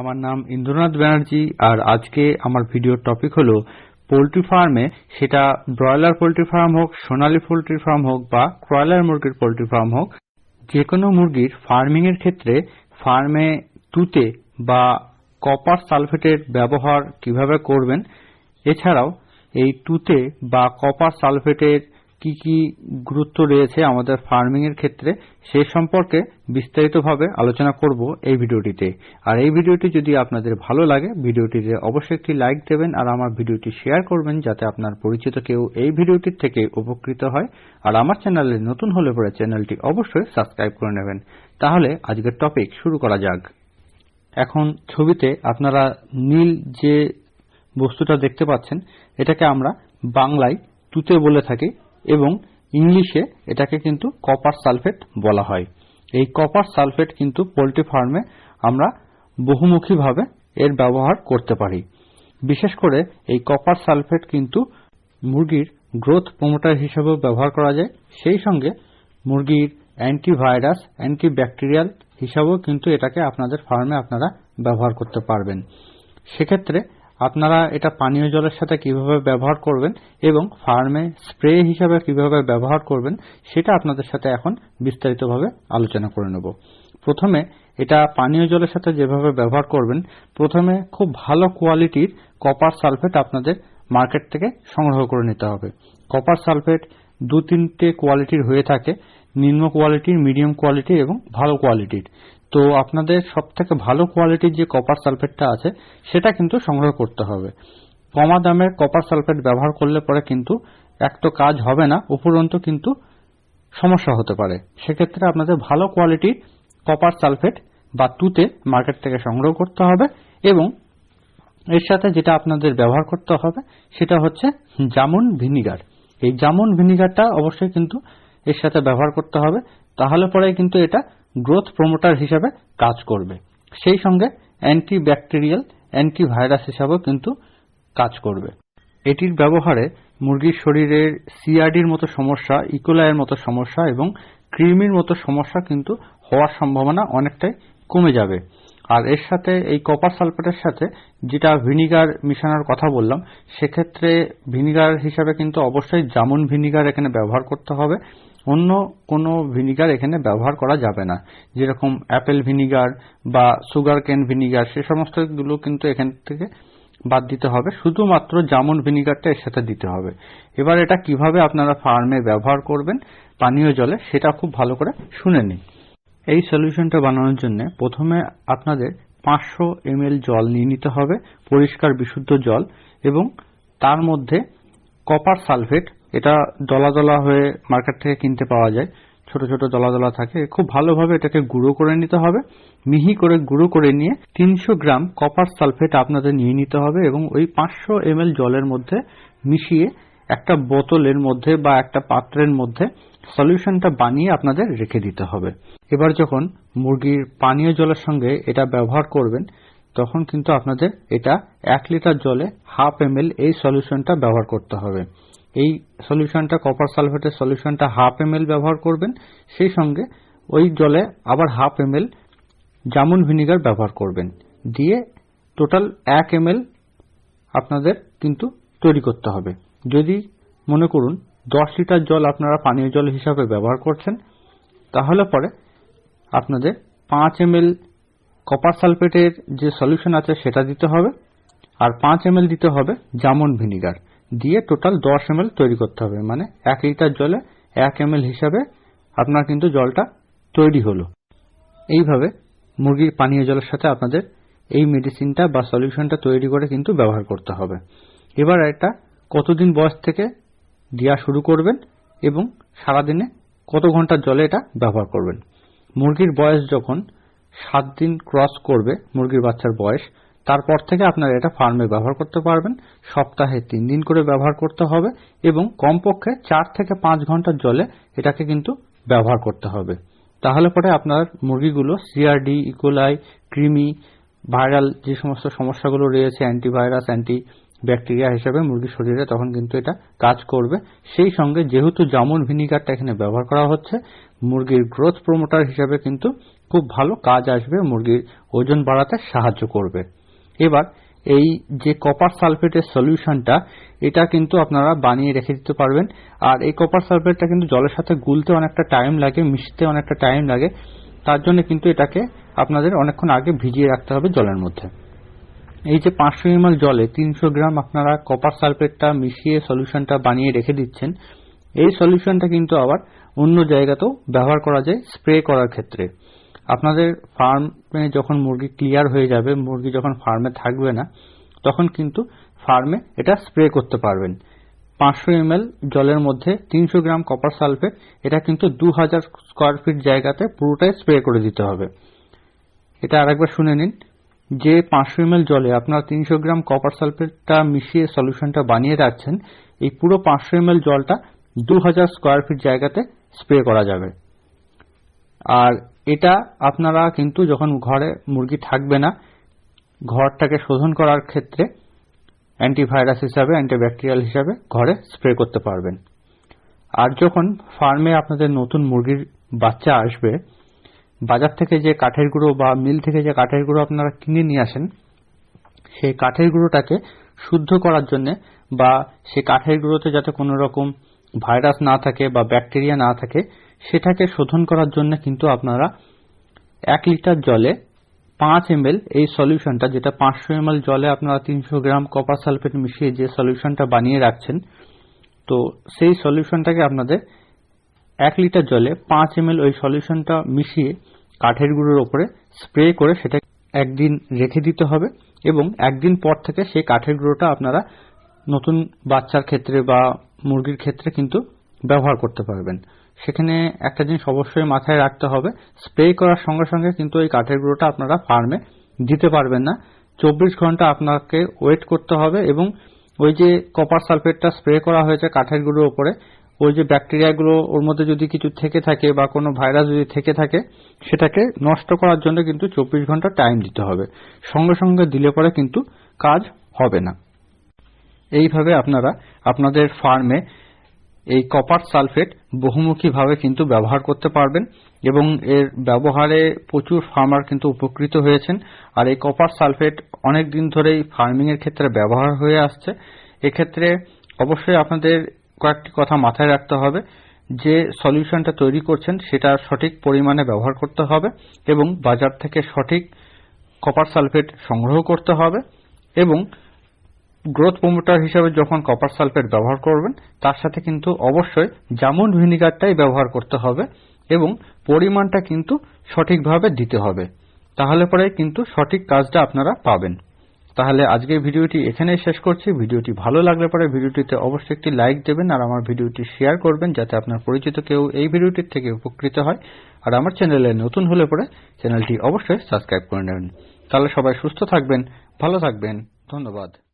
আমার নাম ইন্দ্রনাথ ব্যানার্জি আর আজকে আমার ভিডিওর টপিক হলো পোলট্রি ফার্মে সেটা ব্রয়লার পোলট্রি ফার্ম হোক সোনালী পোলট্রি ফার্ম হোক বা ক্রয়লার মুরগির পোলট্রি ফার্ম হোক যে কোনো মুরগির ফার্মিং এর ক্ষেত্রে ফার্মে তুতে বা কপার সালফেটের ব্যবহার কিভাবে করবেন এছাড়াও এই তুতে বা কপার সালফেটের কি কি গুরুত্ব রয়েছে আমাদের ফার্মিং এর ক্ষেত্রে সে সম্পর্কে বিস্তারিতভাবে আলোচনা করব এই ভিডিওটিতে আর এই ভিডিওটি যদি আপনাদের ভালো লাগে ভিডিওটিতে অবশ্যই একটি লাইক দেবেন আর আমার ভিডিওটি শেয়ার করবেন যাতে আপনার পরিচিত কেউ এই ভিডিওটির থেকে উপকৃত হয় আর আমার চ্যানেলে নতুন হলে পরে চ্যানেলটি অবশ্যই সাবস্ক্রাইব করে নেবেন তাহলে আজকের টপিক শুরু করা যাক এখন ছবিতে আপনারা নীল যে বস্তুটা দেখতে পাচ্ছেন এটাকে আমরা বাংলায় তুতে বলে থাকি এবং ইংলিশে এটাকে কিন্তু কপার সালফেট বলা হয় এই কপার সালফেট কিন্তু পোলট্রি ফার্মে আমরা বহুমুখীভাবে এর ব্যবহার করতে পারি বিশেষ করে এই কপার সালফেট কিন্তু মুরগির গ্রোথ প্রমোটার হিসেবে ব্যবহার করা যায় সেই সঙ্গে মুরগির অ্যান্টিভাইরাস অ্যান্টিব্যাকটেরিয়াল হিসাবেও কিন্তু এটাকে আপনাদের ফার্মে আপনারা ব্যবহার করতে পারবেন সেক্ষেত্রে আপনারা এটা পানীয় জলের সাথে কিভাবে ব্যবহার করবেন এবং ফার্মে স্প্রে হিসাবে কিভাবে ব্যবহার করবেন সেটা আপনাদের সাথে এখন বিস্তারিতভাবে আলোচনা করে নেব প্রথমে এটা পানীয় জলের সাথে যেভাবে ব্যবহার করবেন প্রথমে খুব ভালো কোয়ালিটির কপার সালফেট আপনাদের মার্কেট থেকে সংগ্রহ করে নিতে হবে কপার সালফেট দু তিনটে কোয়ালিটির হয়ে থাকে নিম্ন কোয়ালিটির মিডিয়াম কোয়ালিটি এবং ভালো কোয়ালিটির তো আপনাদের সব থেকে ভালো কোয়ালিটির যে কপার সালফেটটা আছে সেটা কিন্তু সংগ্রহ করতে হবে কমা দামের কপার সালফেট ব্যবহার করলে পরে কিন্তু এক তো কাজ হবে না উপরন্তু কিন্তু সমস্যা হতে পারে সেক্ষেত্রে আপনাদের ভালো কোয়ালিটির কপার সালফেট বা তুতে মার্কেট থেকে সংগ্রহ করতে হবে এবং এর সাথে যেটা আপনাদের ব্যবহার করতে হবে সেটা হচ্ছে জামুন ভিনিগার এই জামুন ভিনিগারটা অবশ্যই কিন্তু এর সাথে ব্যবহার করতে হবে তাহলে পরে কিন্তু এটা গ্রোথ প্রমোটার হিসেবে কাজ করবে সেই সঙ্গে অ্যান্টি ব্যাকটেরিয়াল অ্যান্টিভাইরাস হিসাবেও কিন্তু কাজ করবে এটির ব্যবহারে মুরগির শরীরের সিআরডির মতো সমস্যা ইকোলায়ের e. মতো সমস্যা এবং কৃমির মতো সমস্যা কিন্তু হওয়ার সম্ভাবনা অনেকটাই কমে যাবে আর এর সাথে এই কপার সালফেটের সাথে যেটা ভিনিগার মিশানোর কথা বললাম সেক্ষেত্রে ভিনিগার হিসাবে কিন্তু অবশ্যই জামুন ভিনিগার এখানে ব্যবহার করতে হবে অন্য কোনো ভিনিগার এখানে ব্যবহার করা যাবে না যেরকম অ্যাপেল ভিনিগার বা সুগার ক্যান ভিনিগার সে সমস্তগুলো কিন্তু এখান থেকে বাদ দিতে হবে শুধুমাত্র জামুন ভিনিগারটা এর সাথে দিতে হবে এবার এটা কিভাবে আপনারা ফার্মে ব্যবহার করবেন পানীয় জলে সেটা খুব ভালো করে শুনে নিন এই সলিউশনটা বানানোর জন্য প্রথমে আপনাদের পাঁচশো এম জল নিয়ে নিতে হবে পরিষ্কার বিশুদ্ধ জল এবং তার মধ্যে কপার সালফেট এটা দলা দলা হয়ে মার্কেট থেকে কিনতে পাওয়া যায় ছোট ছোট দলা দলা থাকে খুব ভালোভাবে এটাকে গুঁড়ো করে নিতে হবে মিহি করে গুঁড়ো করে নিয়ে তিনশো গ্রাম কপার সালফেট আপনাদের নিয়ে নিতে হবে এবং ওই পাঁচশো এম জলের মধ্যে মিশিয়ে একটা বোতলের মধ্যে বা একটা পাত্রের মধ্যে সলিউশনটা বানিয়ে আপনাদের রেখে দিতে হবে এবার যখন মুরগির পানীয় জলের সঙ্গে এটা ব্যবহার করবেন তখন কিন্তু আপনাদের এটা এক লিটার জলে হাফ এম এই সলিউশনটা ব্যবহার করতে হবে এই সলিউশনটা কপার সালফেটের সলিউশনটা হাফ এম ব্যবহার করবেন সেই সঙ্গে ওই জলে আবার হাফ এম জামুন ভিনিগার ব্যবহার করবেন দিয়ে টোটাল এক এম আপনাদের কিন্তু তৈরি করতে হবে যদি মনে করুন দশ লিটার জল আপনারা পানীয় জল হিসাবে ব্যবহার করছেন তাহলে পরে আপনাদের পাঁচ এম কপার সালফেটের যে সলিউশন আছে সেটা দিতে হবে আর পাঁচ এম দিতে হবে জামুন ভিনিগার দিয়ে টোটাল দশ এম তৈরি করতে হবে মানে এক লিটার জলে এক এম হিসাবে আপনার কিন্তু জলটা তৈরি হলো এইভাবে মুরগির পানীয় জলের সাথে আপনাদের এই মেডিসিনটা বা সলিউশনটা তৈরি করে কিন্তু ব্যবহার করতে হবে এবার এটা কতদিন বয়স থেকে দেওয়া শুরু করবেন এবং সারাদিনে কত ঘন্টার জলে এটা ব্যবহার করবেন মুরগির বয়স যখন সাত দিন ক্রস করবে মুরগির বাচ্চার বয়স তারপর থেকে আপনারা এটা ফার্মে ব্যবহার করতে পারবেন সপ্তাহে তিন দিন করে ব্যবহার করতে হবে এবং কমপক্ষে চার থেকে পাঁচ ঘন্টার জলে এটাকে কিন্তু ব্যবহার করতে হবে তাহলে পরে আপনার মুরগিগুলো সিআরডি ইকোলাই ক্রিমি ভাইরাল যে সমস্ত সমস্যাগুলো রয়েছে অ্যান্টিভাইরাস অ্যান্টি ব্যাকটেরিয়া হিসেবে মুরগির শরীরে তখন কিন্তু এটা কাজ করবে সেই সঙ্গে যেহেতু জামন ভিনিগারটা এখানে ব্যবহার করা হচ্ছে মুরগির গ্রোথ প্রমোটার হিসেবে কিন্তু খুব ভালো কাজ আসবে মুরগির ওজন বাড়াতে সাহায্য করবে এবার এই যে কপার সালফেটের সলিউশনটা এটা কিন্তু আপনারা বানিয়ে রেখে দিতে পারবেন আর এই কপার সালফেটটা কিন্তু জলের সাথে গুলতে অনেকটা টাইম লাগে মিশতে অনেকটা টাইম লাগে তার জন্য কিন্তু এটাকে আপনাদের অনেকক্ষণ আগে ভিজিয়ে রাখতে হবে জলের মধ্যে এই যে পাঁচশো এমএল জলে তিনশো গ্রাম আপনারা কপার সালফেটটা মিশিয়ে সলিউশনটা বানিয়ে রেখে দিচ্ছেন এই সলিউশনটা কিন্তু আবার অন্য জায়গাতেও ব্যবহার করা যায় স্প্রে করার ক্ষেত্রে আপনাদের ফার্মে যখন মুরগি ক্লিয়ার হয়ে যাবে মুরগি যখন ফার্মে থাকবে না তখন কিন্তু ফার্মে এটা স্প্রে করতে পারবেন পাঁচশো এম জলের মধ্যে তিনশো গ্রাম কপার সালফেট এটা কিন্তু দু হাজার স্কোয়ার ফিট জায়গাতে পুরোটাই স্প্রে করে দিতে হবে এটা আরেকবার শুনে নিন যে পাঁচশো এম জলে আপনার তিনশো গ্রাম কপার সালফেটটা মিশিয়ে সলিউশনটা বানিয়ে রাখছেন এই পুরো পাঁচশো এম জলটা দু হাজার স্কোয়ার ফিট জায়গাতে স্প্রে করা যাবে আর এটা আপনারা কিন্তু যখন ঘরে মুরগি থাকবে না ঘরটাকে শোধন করার ক্ষেত্রে অ্যান্টিভাইরাস হিসাবে অ্যান্টিব্যাকটেরিয়াল হিসাবে ঘরে স্প্রে করতে পারবেন আর যখন ফার্মে আপনাদের নতুন মুরগির বাচ্চা আসবে বাজার থেকে যে কাঠের গুঁড়ো বা মিল থেকে যে কাঠের গুঁড়ো আপনারা কিনে নিয়ে আসেন সেই কাঠের গুঁড়োটাকে শুদ্ধ করার জন্য বা সে কাঠের গুঁড়োতে যাতে কোনো রকম ভাইরাস না থাকে বা ব্যাকটেরিয়া না থাকে সেটাকে শোধন করার জন্য কিন্তু আপনারা এক লিটার জলে পাঁচ এম এই সলিউশনটা যেটা পাঁচশো এম জলে আপনারা তিনশো গ্রাম কপার সালফেট মিশিয়ে যে সলিউশনটা বানিয়ে রাখছেন তো সেই সলিউশনটাকে আপনাদের এক লিটার জলে পাঁচ এম ওই সলিউশনটা মিশিয়ে কাঠের গুঁড়োর ওপরে স্প্রে করে সেটা একদিন রেখে দিতে হবে এবং একদিন পর থেকে সেই কাঠের গুঁড়োটা আপনারা নতুন বাচ্চার ক্ষেত্রে বা মুরগির ক্ষেত্রে কিন্তু ব্যবহার করতে পারবেন সেখানে একটা জিনিস অবশ্যই মাথায় রাখতে হবে স্প্রে করার সঙ্গে সঙ্গে কিন্তু এই কাঠের গুঁড়োটা আপনারা ফার্মে দিতে পারবেন না চব্বিশ ঘন্টা আপনাকে ওয়েট করতে হবে এবং ওই যে কপার সালফেটটা স্প্রে করা হয়েছে কাঠের গুঁড়োর উপরে ওই যে ব্যাকটেরিয়াগুলো ওর মধ্যে যদি কিছু থেকে থাকে বা কোনো ভাইরাস যদি থেকে থাকে সেটাকে নষ্ট করার জন্য কিন্তু চব্বিশ ঘন্টা টাইম দিতে হবে সঙ্গে সঙ্গে দিলে পরে কিন্তু কাজ হবে না এইভাবে আপনারা আপনাদের ফার্মে এই কপার সালফেট বহুমুখীভাবে কিন্তু ব্যবহার করতে পারবেন এবং এর ব্যবহারে প্রচুর ফার্মার কিন্তু উপকৃত হয়েছেন আর এই কপার সালফেট অনেক দিন ধরেই ফার্মিংয়ের ক্ষেত্রে ব্যবহার হয়ে আসছে এক্ষেত্রে অবশ্যই আপনাদের কয়েকটি কথা মাথায় রাখতে হবে যে সলিউশনটা তৈরি করছেন সেটা সঠিক পরিমাণে ব্যবহার করতে হবে এবং বাজার থেকে সঠিক কপার সালফেট সংগ্রহ করতে হবে এবং গ্রোথ প্রমোটার হিসেবে যখন কপার সালফেট ব্যবহার করবেন তার সাথে কিন্তু অবশ্যই জামুন ভিনিগারটাই ব্যবহার করতে হবে এবং পরিমাণটা কিন্তু সঠিকভাবে দিতে হবে তাহলে পরে কিন্তু সঠিক কাজটা আপনারা পাবেন তাহলে আজকে ভিডিওটি এখানেই শেষ করছি ভিডিওটি ভালো লাগলে পরে ভিডিওটিতে অবশ্যই একটি লাইক দেবেন আর আমার ভিডিওটি শেয়ার করবেন যাতে আপনার পরিচিত কেউ এই ভিডিওটির থেকে উপকৃত হয় আর আমার চ্যানেলে নতুন হলে পরে চ্যানেলটি অবশ্যই সাবস্ক্রাইব করে নেবেন তাহলে সবাই সুস্থ থাকবেন ভালো থাকবেন ধন্যবাদ